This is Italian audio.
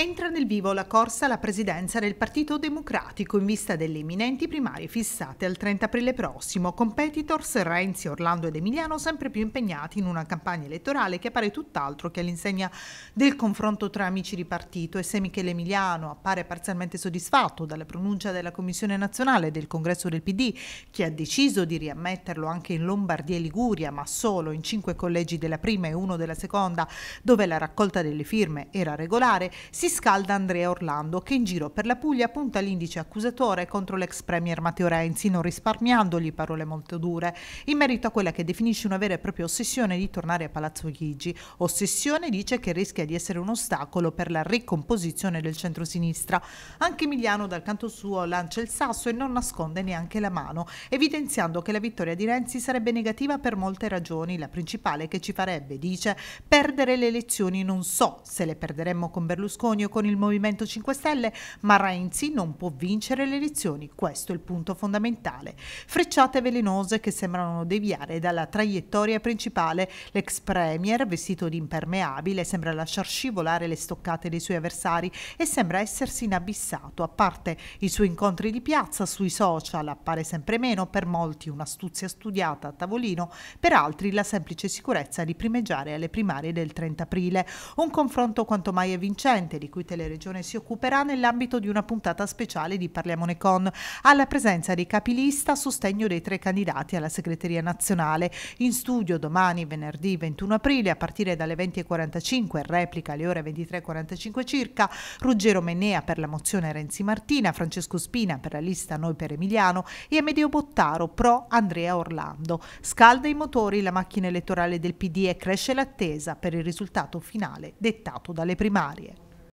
Entra nel vivo la corsa alla presidenza del Partito Democratico in vista delle imminenti primarie fissate al 30 aprile prossimo. Competitors Renzi, Orlando ed Emiliano sempre più impegnati in una campagna elettorale che appare tutt'altro che all'insegna del confronto tra amici di partito e se Michele Emiliano appare parzialmente soddisfatto dalla pronuncia della Commissione nazionale del congresso del PD che ha deciso di riammetterlo anche in Lombardia e Liguria ma solo in cinque collegi della prima e uno della seconda dove la raccolta delle firme era regolare, si si scalda Andrea Orlando, che in giro per la Puglia punta l'indice accusatore contro l'ex premier Matteo Renzi, non risparmiandogli parole molto dure, in merito a quella che definisce una vera e propria ossessione di tornare a Palazzo Chigi. Ossessione dice che rischia di essere un ostacolo per la ricomposizione del centro-sinistra. Anche Emiliano dal canto suo lancia il sasso e non nasconde neanche la mano, evidenziando che la vittoria di Renzi sarebbe negativa per molte ragioni, la principale che ci farebbe, dice, perdere le elezioni non so se le perderemmo con Berlusconi matrimonio con il Movimento 5 Stelle, ma Renzi non può vincere le elezioni, questo è il punto fondamentale. Frecciate velenose che sembrano deviare dalla traiettoria principale. L'ex premier, vestito di impermeabile, sembra lasciar scivolare le stoccate dei suoi avversari e sembra essersi inabissato, a parte i suoi incontri di piazza sui social, appare sempre meno, per molti un'astuzia studiata a tavolino, per altri la semplice sicurezza di primeggiare alle primarie del 30 aprile. Un confronto quanto mai evincente di di cui Teleregione si occuperà nell'ambito di una puntata speciale di Parliamone Con, alla presenza dei capilista a sostegno dei tre candidati alla segreteria nazionale. In studio domani, venerdì 21 aprile, a partire dalle 20.45, replica alle ore 23.45 circa, Ruggero Mennea per la mozione Renzi Martina, Francesco Spina per la lista Noi per Emiliano e Amedeo Bottaro pro Andrea Orlando. Scalda i motori la macchina elettorale del PD e cresce l'attesa per il risultato finale dettato dalle primarie.